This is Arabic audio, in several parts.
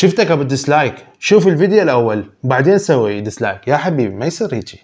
شفتك ابو ديسلايك شوف الفيديو الاول وبعدين سوي ديسلايك يا حبيبي ما يصير هيجي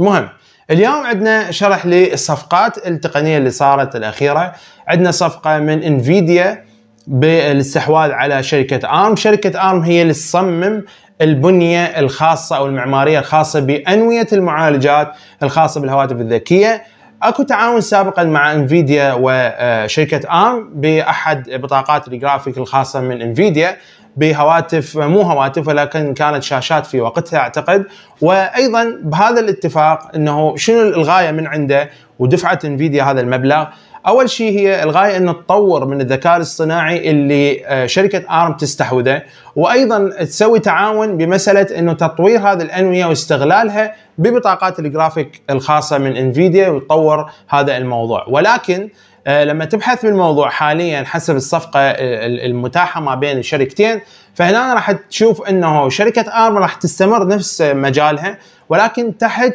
المهم اليوم عندنا شرح للصفقات التقنيه اللي صارت الاخيره عندنا صفقه من انفيديا بالاستحواذ على شركه ارم شركه ارم هي اللي تصمم البنيه الخاصه او المعماريه الخاصه بانويه المعالجات الخاصه بالهواتف الذكيه اكو تعاون سابقا مع انفيديا وشركه ارم باحد بطاقات الجرافيك الخاصه من انفيديا بهواتف مو هواتف ولكن كانت شاشات في وقتها اعتقد وايضا بهذا الاتفاق انه شنو الغايه من عنده ودفعت انفيديا هذا المبلغ اول شيء هي الغايه انه تطور من الذكاء الاصطناعي اللي آه، شركه ارم تستحوذه وايضا تسوي تعاون بمساله انه تطوير هذه الانويه واستغلالها ببطاقات الجرافيك الخاصه من انفيديا وتطور هذا الموضوع ولكن آه، لما تبحث بالموضوع حاليا حسب الصفقه آه، المتاحه ما بين الشركتين فهنا راح تشوف انه شركه ارم راح تستمر نفس مجالها ولكن تحت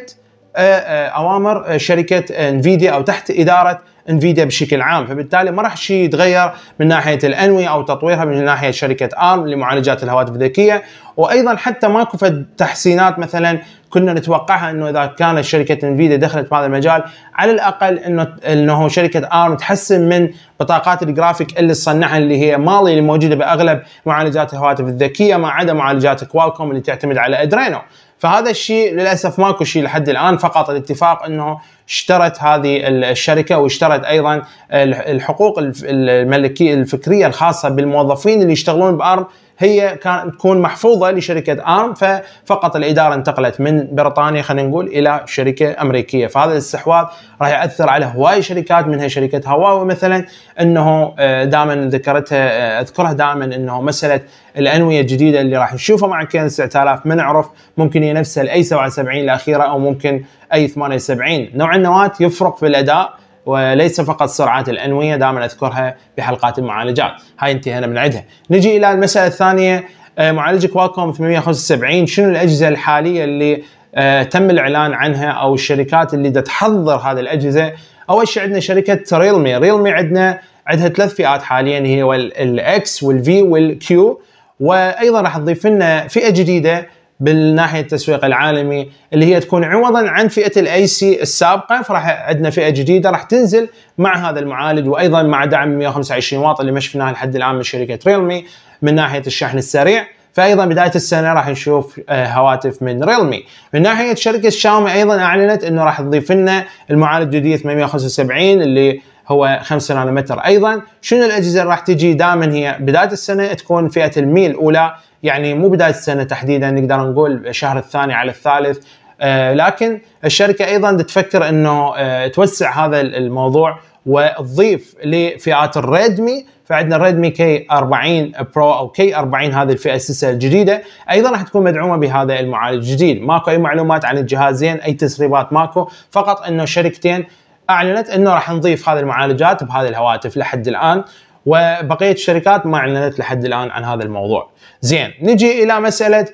آه، اوامر شركه انفيديا او تحت اداره انفيديا بشكل عام فبالتالي ما راح شيء يتغير من ناحيه الانويه او تطويرها من ناحيه شركه ارم لمعالجات الهواتف الذكيه وايضا حتى ماكو فد تحسينات مثلا كنا نتوقعها انه اذا كانت شركه انفيديا دخلت بهذا المجال على الاقل انه انه شركه ارم تحسن من بطاقات الجرافيك اللي تصنعها اللي هي مالي اللي موجوده باغلب معالجات الهواتف الذكيه ما عدا معالجات كوالكوم اللي تعتمد على ادرينو فهذا الشيء للاسف ماكو شيء لحد الان فقط الاتفاق انه اشترت هذه الشركه واشترت ايضا الحقوق الملكيه الفكريه الخاصه بالموظفين اللي يشتغلون بارم هي كانت تكون محفوظه لشركه ارم ففقط الاداره انتقلت من بريطانيا خلينا نقول الى شركه امريكيه فهذا الاستحواذ راح ياثر على هواي شركات منها شركه هواوي مثلا انه آه، دائما ذكرتها آه، اذكرها دائما انه مساله الانويه الجديده اللي راح نشوفها مع كيان 9000 ما نعرف ممكن هي نفسها الاي 77 الاخيره او ممكن اي 78 نوع النواه يفرق في الاداء وليس فقط سرعات الأنوية دائما أذكرها بحلقات المعالجات هاي انتهينا من عندها نجي إلى المسألة الثانية معالج كوالكوم 875 شنو الأجهزة الحالية اللي آه، تم الإعلان عنها أو الشركات اللي تحضر هذه الأجهزة أول شيء عندنا شركة ريلمي ريلمي عندنا عندها ثلاث فئات حاليا هي الاكس والفي والكيو وايضا راح تضيف لنا فئه جديده بالناحيه التسويق العالمي اللي هي تكون عوضا عن فئه الاي سي السابقه فراح عندنا فئه جديده راح تنزل مع هذا المعالج وايضا مع دعم 125 واط اللي ما شفناه لحد الان من شركه ريلمي من ناحيه الشحن السريع فايضا بدايه السنه راح نشوف آه، هواتف من ريلمي من ناحيه شركه شاومي ايضا اعلنت انه راح تضيف لنا المعالج الجديد 875 اللي هو 5 نانومتر ايضا شنو الاجهزه اللي راح تجي دائما هي بدايه السنه تكون فئه الميل الاولى يعني مو بدايه السنه تحديدا نقدر نقول الشهر الثاني على الثالث آه، لكن الشركه ايضا تفكر انه آه، توسع هذا الموضوع وتضيف لفئات الريدمي فعندنا الريدمي كي 40 برو او كي 40 هذه الفئه السلسله الجديده ايضا راح تكون مدعومه بهذا المعالج الجديد ماكو اي معلومات عن الجهازين اي تسريبات ماكو فقط انه شركتين اعلنت انه راح نضيف هذه المعالجات بهذه الهواتف لحد الان وبقيه الشركات ما اعلنت لحد الان عن هذا الموضوع. زين نجي الى مساله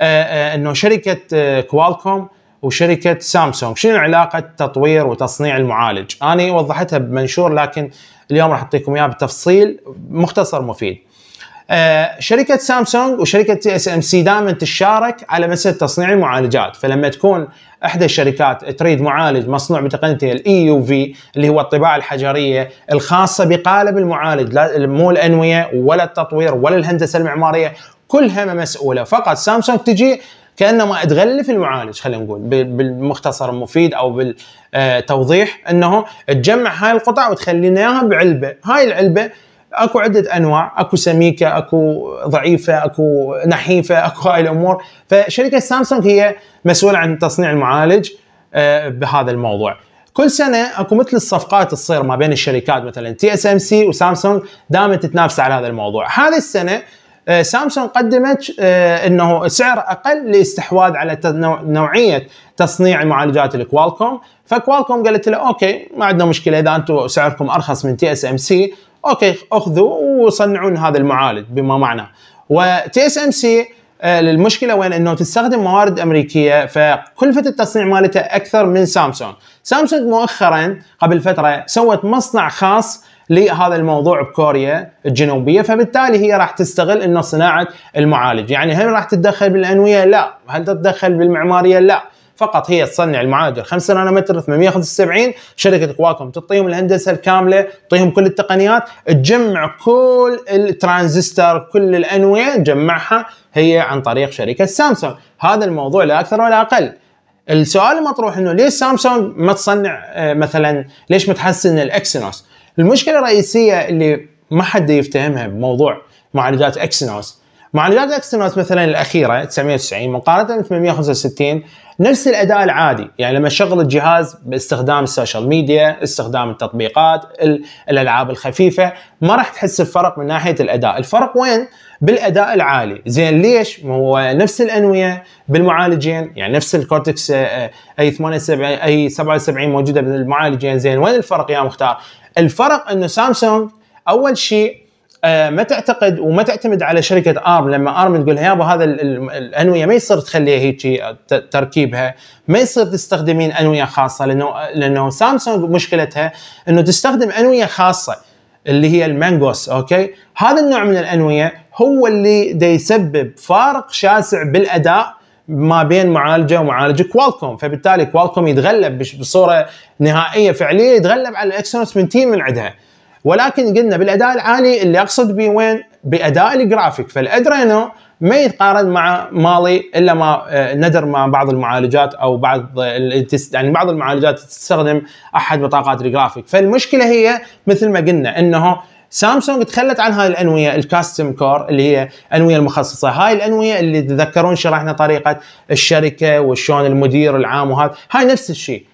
آه، آه، انه شركه آه، كوالكوم وشركه سامسونج شنو علاقه تطوير وتصنيع المعالج؟ انا وضحتها بمنشور لكن اليوم راح اعطيكم اياها بتفصيل مختصر مفيد. آه، شركه سامسونج وشركه تي اس ام سي دائما تشارك على مساله تصنيع المعالجات فلما تكون احدى الشركات تريد معالج مصنوع بتقنيه الاي يو في اللي هو الطباعه الحجريه الخاصه بقالب المعالج لا مو الانويه ولا التطوير ولا الهندسه المعماريه كلها مسؤوله فقط سامسونج تجي كانما تغلف المعالج خلينا نقول بالمختصر المفيد او بالتوضيح انه تجمع هاي القطع وتخليناها بعلبه هاي العلبه اكو عده انواع اكو سميكه اكو ضعيفه اكو نحيفه اكو هاي الامور فشركه سامسونج هي مسؤوله عن تصنيع المعالج آه، بهذا الموضوع كل سنه اكو مثل الصفقات تصير ما بين الشركات مثلا تي اس ام سي وسامسونج دائما تتنافس على هذا الموضوع هذه السنه آه، سامسونج قدمت آه، انه سعر اقل لاستحواذ على نوعيه تصنيع معالجات الكوالكوم فكوالكوم قالت له اوكي ما عندنا مشكله اذا انتم سعركم ارخص من تي اس ام سي اوكي اخذوا وصنعون هذا المعالج بما معناه وتي اس ام سي المشكله آه، وين انه تستخدم موارد امريكيه فكلفه التصنيع مالتها اكثر من سامسونج سامسونج مؤخرا قبل فتره سوت مصنع خاص لهذا الموضوع بكوريا الجنوبيه فبالتالي هي راح تستغل انه صناعه المعالج يعني هل راح تتدخل بالانويه لا هل تتدخل بالمعماريه لا فقط هي تصنع المعالج 5 نانومتر 875 شركه كواكم تعطيهم الهندسه الكامله تعطيهم كل التقنيات تجمع كل الترانزستور كل الانويه تجمعها هي عن طريق شركه سامسونج هذا الموضوع لا اكثر ولا اقل السؤال المطروح انه ليش سامسونج ما تصنع آه، مثلا ليش ما تحسن الاكسينوس المشكله الرئيسيه اللي ما حد يفتهمها بموضوع معالجات اكسينوس معالجات نوت مثلا الاخيره 990 مقارنه ب 865 نفس الاداء العادي يعني لما شغل الجهاز باستخدام السوشيال ميديا استخدام التطبيقات الالعاب الخفيفه ما راح تحس بفرق من ناحيه الاداء الفرق وين بالاداء العالي زين ليش هو نفس الانويه بالمعالجين يعني نفس الكورتكس اي 78 اي 77 موجوده بالمعالجين زين وين الفرق يا مختار الفرق انه سامسونج اول شيء آه، ما تعتقد وما تعتمد على شركه ارم لما ارم تقول يابا هذا الانويه ما يصير تخليها هيك آه، تركيبها ما يصير تستخدمين انويه خاصه لانه لانه سامسونج مشكلتها انه تستخدم انويه خاصه اللي هي المانجوس اوكي هذا النوع من الانويه هو اللي دا يسبب فارق شاسع بالاداء ما بين معالجه ومعالج كوالكوم فبالتالي كوالكوم يتغلب بصوره نهائيه فعليه يتغلب على الاكسنوس من تيم من عندها ولكن قلنا بالاداء العالي اللي اقصد به وين؟ باداء الجرافيك فالادرينو ما يتقارن مع مالي الا ما آه، ندر مع بعض المعالجات او بعض يعني بعض المعالجات تستخدم احد بطاقات الجرافيك فالمشكله هي مثل ما قلنا انه سامسونج تخلت عن هاي الانويه الكاستم كور اللي هي الانويه المخصصه، هاي الانويه اللي تذكرون شرحنا طريقه الشركه وشون المدير العام وهذا، هاي نفس الشيء،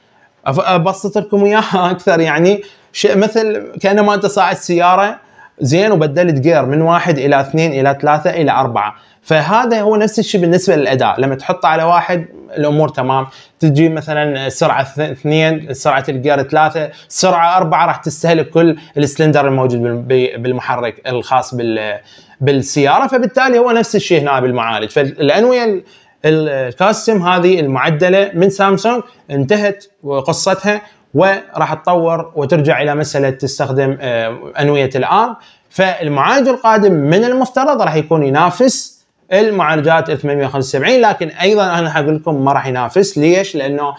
ابسط لكم اياها اكثر يعني شيء مثل كانما انت صاعد سياره زين وبدلت جير من واحد الى اثنين الى ثلاثه الى اربعه فهذا هو نفس الشيء بالنسبه للاداء لما تحطه على واحد الامور تمام تجي مثلا سرعه اثنين سرعه الجير ثلاثه سرعه اربعه راح تستهلك كل السلندر الموجود بالمحرك الخاص بال بالسياره فبالتالي هو نفس الشيء هنا بالمعالج فالانويه الكاستم هذه المعدله من سامسونج انتهت قصتها وراح تطور وترجع الى مساله تستخدم آه، انويه الارم فالمعالج القادم من المفترض راح يكون ينافس المعالجات 875 لكن ايضا انا اقول لكم ما راح ينافس ليش؟ لانه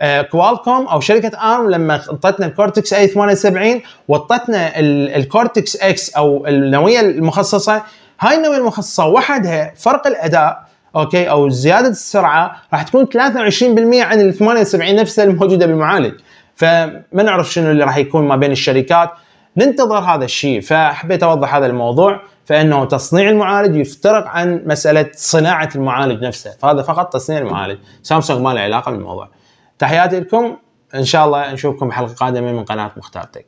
آه، كوالكوم او شركه ارم لما اعطتنا الكورتكس اي 78 وطتنا الكورتكس اكس او النويه المخصصه هاي النويه المخصصه وحدها فرق الاداء اوكي او زياده السرعه راح تكون 23% عن ال 78 نفسها الموجوده بالمعالج فما نعرف شنو اللي راح يكون ما بين الشركات ننتظر هذا الشيء فحبيت اوضح هذا الموضوع فانه تصنيع المعالج يفترق عن مساله صناعه المعالج نفسه فهذا فقط تصنيع المعالج سامسونج ما له علاقه بالموضوع تحياتي لكم ان شاء الله نشوفكم حلقه قادمه من قناه مختار